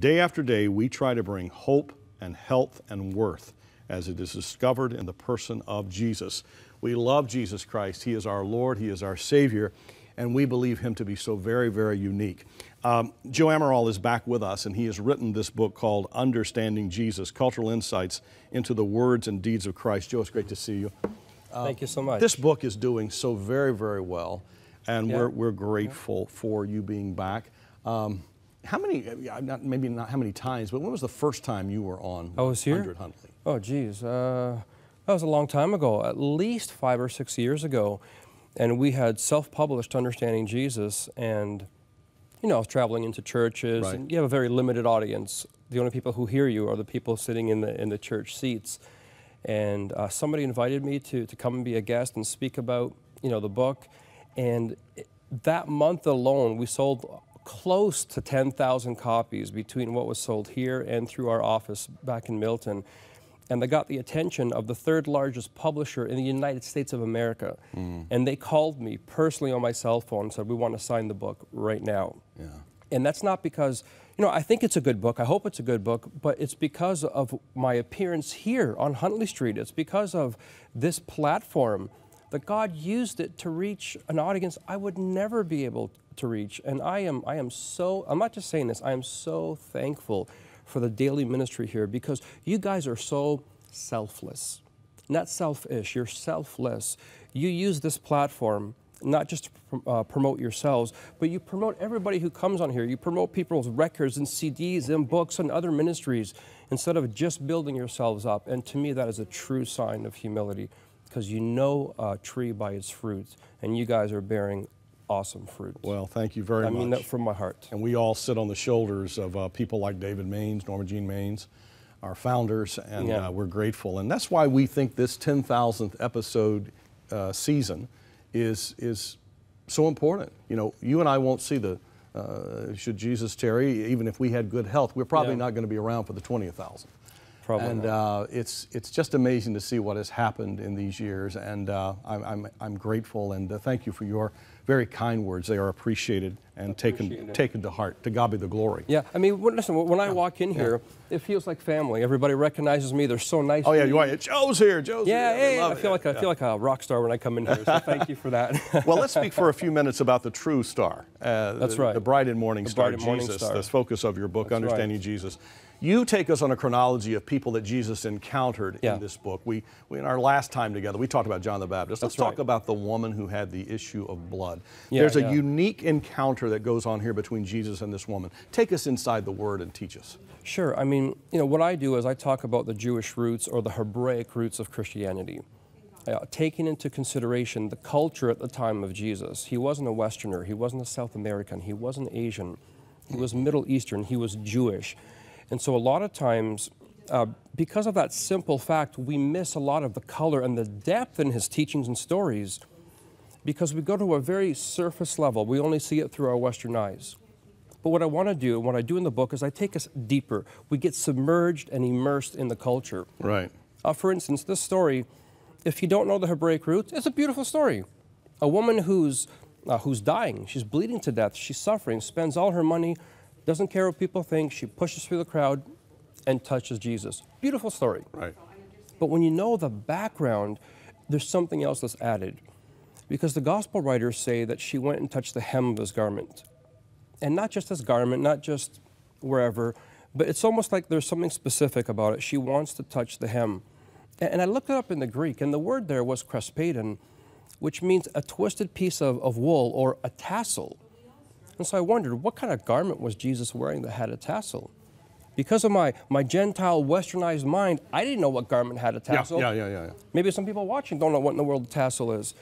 Day after day, we try to bring hope and health and worth as it is discovered in the person of Jesus. We love Jesus Christ. He is our Lord, He is our Savior, and we believe Him to be so very, very unique. Um, Joe Amaral is back with us, and he has written this book called Understanding Jesus Cultural Insights into the Words and Deeds of Christ. Joe, it's great to see you. Uh, Thank you so much. This book is doing so very, very well, and yeah. we're, we're grateful yeah. for you being back. Um, how many, not, maybe not how many times, but when was the first time you were on I was here? 100 Huntley? Oh, geez. Uh, that was a long time ago, at least five or six years ago. And we had self published Understanding Jesus, and, you know, I was traveling into churches, right. and you have a very limited audience. The only people who hear you are the people sitting in the, in the church seats. And uh, somebody invited me to, to come and be a guest and speak about, you know, the book. And that month alone, we sold close to 10,000 copies between what was sold here and through our office back in Milton. And they got the attention of the third largest publisher in the United States of America. Mm. And they called me personally on my cell phone and said, We want to sign the book right now. Yeah. And that's not because, you know, I think it's a good book. I hope it's a good book, but it's because of my appearance here on Huntley Street. It's because of this platform that God used it to reach an audience I would never be able to reach. And I am, I am so, I'm not just saying this, I am so thankful for the daily ministry here because you guys are so selfless. Not selfish, you're selfless. You use this platform not just to uh, promote yourselves, but you promote everybody who comes on here. You promote people's records and CDs and books and other ministries instead of just building yourselves up. And to me, that is a true sign of humility because you know a tree by its fruits, and you guys are bearing awesome fruit. Well, thank you very I much. I mean that from my heart. And we all sit on the shoulders of uh, people like David Maines, Norma Jean Maines, our founders, and yeah. uh, we're grateful. And that's why we think this 10,000th episode uh, season is, is so important. You know, you and I won't see the, uh, should Jesus tarry, even if we had good health, we're probably yeah. not going to be around for the 20,000. Probably and uh, it's, it's just amazing to see what has happened in these years, and uh, I'm, I'm, I'm, grateful, and uh, thank you for your very kind words. They are appreciated and taken, taken to heart. To God be the glory. Yeah, I mean, listen, when I yeah. walk in here, yeah. it feels like family. Everybody recognizes me. They're so nice. Oh yeah, you are. Joe's here. Joe's yeah, here. Yeah, I, I feel it. like I feel like a rock star when I come in here. So thank you for that. well, let's speak for a few minutes about the true star. Uh, That's the, right. The bright and morning the star, Jesus. Morning star. The focus of your book, That's Understanding right. Jesus. You take us on a chronology of people that Jesus encountered yeah. in this book. We, we, in our last time together, we talked about John the Baptist. Let's That's talk right. about the woman who had the issue of blood. There's a unique encounter that goes on here between Jesus and this woman. Take us inside the Word and teach us. Sure. I mean, you know, what I do is I talk about the Jewish roots or the Hebraic roots of Christianity. Uh, taking into consideration the culture at the time of Jesus. He wasn't a Westerner, he wasn't a South American, he wasn't Asian, he was Middle Eastern, he was Jewish. And so, a lot of times, uh, because of that simple fact, we miss a lot of the color and the depth in his teachings and stories because we go to a very surface level. We only see it through our Western eyes. But what I want to do, and what I do in the book, is I take us deeper. We get submerged and immersed in the culture. Right. Uh, for instance, this story, if you don't know the Hebraic roots, it's a beautiful story. A woman who's, uh, who's dying, she's bleeding to death, she's suffering, spends all her money, doesn't care what people think, she pushes through the crowd and touches Jesus. Beautiful story. Right. But when you know the background, there's something else that's added because the gospel writers say that she went and touched the hem of his garment. And not just his garment, not just wherever, but it's almost like there's something specific about it. She wants to touch the hem. And I looked it up in the Greek, and the word there was crespadon, which means a twisted piece of, of wool or a tassel. And so I wondered, what kind of garment was Jesus wearing that had a tassel? Because of my, my Gentile, westernized mind, I didn't know what garment had a tassel. Yeah, yeah, yeah, yeah, yeah. Maybe some people watching don't know what in the world a tassel is.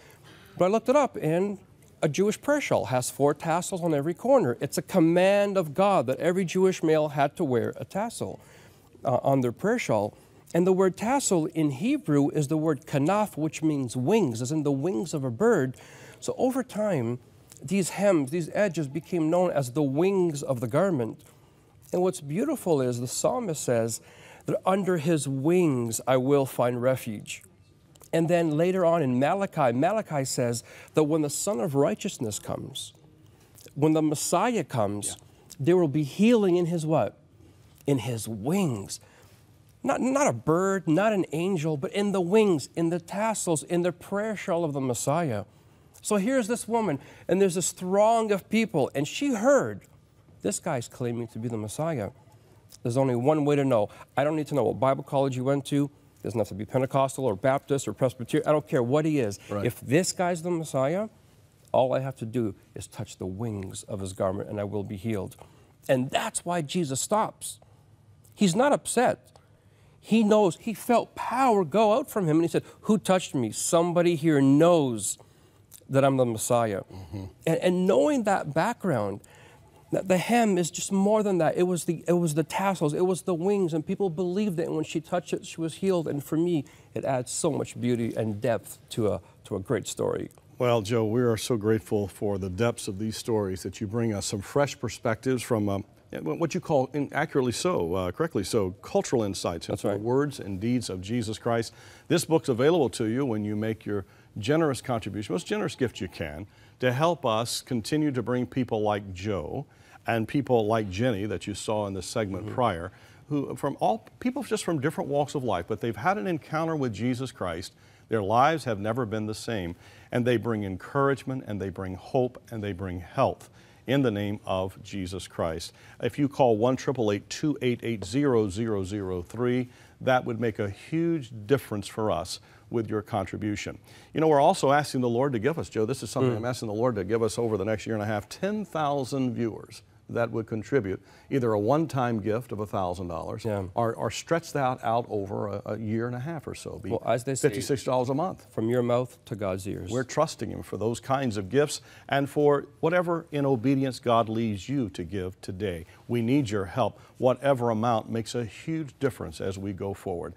But I looked it up, and a Jewish prayer shawl has four tassels on every corner. It's a command of God that every Jewish male had to wear a tassel uh, on their prayer shawl. And the word tassel in Hebrew is the word kanaf, which means wings, as in the wings of a bird. So over time, these hems, these edges became known as the wings of the garment. And what's beautiful is the psalmist says that under his wings I will find refuge. And then later on in Malachi, Malachi says that when the Son of Righteousness comes, when the Messiah comes, yeah. there will be healing in his what? In his wings. Not, not a bird, not an angel, but in the wings, in the tassels, in the prayer shawl of the Messiah. So here's this woman, and there's this throng of people, and she heard this guy's claiming to be the Messiah. There's only one way to know. I don't need to know what Bible college you went to doesn't have to be Pentecostal or Baptist or Presbyterian, I don't care what he is. Right. If this guy's the Messiah, all I have to do is touch the wings of his garment and I will be healed. And that's why Jesus stops. He's not upset. He knows, he felt power go out from him and he said, Who touched me? Somebody here knows that I'm the Messiah. Mm -hmm. and, and knowing that background, the hem is just more than that. It was, the, it was the tassels, it was the wings, and people believed it. And when she touched it, she was healed. And for me, it adds so much beauty and depth to a, to a great story. Well, Joe, we are so grateful for the depths of these stories that you bring us some fresh perspectives from um, what you call, accurately so, uh, correctly so, cultural insights into right. the words and deeds of Jesus Christ. This book's available to you when you make your generous contribution, most generous gift you can, to help us continue to bring people like Joe and people like Jenny that you saw in the segment mm -hmm. prior, who from all people just from different walks of life, but they've had an encounter with Jesus Christ. Their lives have never been the same, and they bring encouragement, and they bring hope, and they bring health in the name of Jesus Christ. If you call 1 288 0003, that would make a huge difference for us with your contribution. You know, we're also asking the Lord to give us, Joe, this is something mm. I'm asking the Lord to give us over the next year and a half 10,000 viewers that would contribute either a one-time gift of $1,000 yeah. or, or stretched that out over a, a, year and a half or so, be well, as they say, $56 a month. From your mouth to God's ears. We're trusting Him for those kinds of gifts and for whatever in obedience God leads you to give today. We need your help. Whatever amount makes a huge difference as we go forward.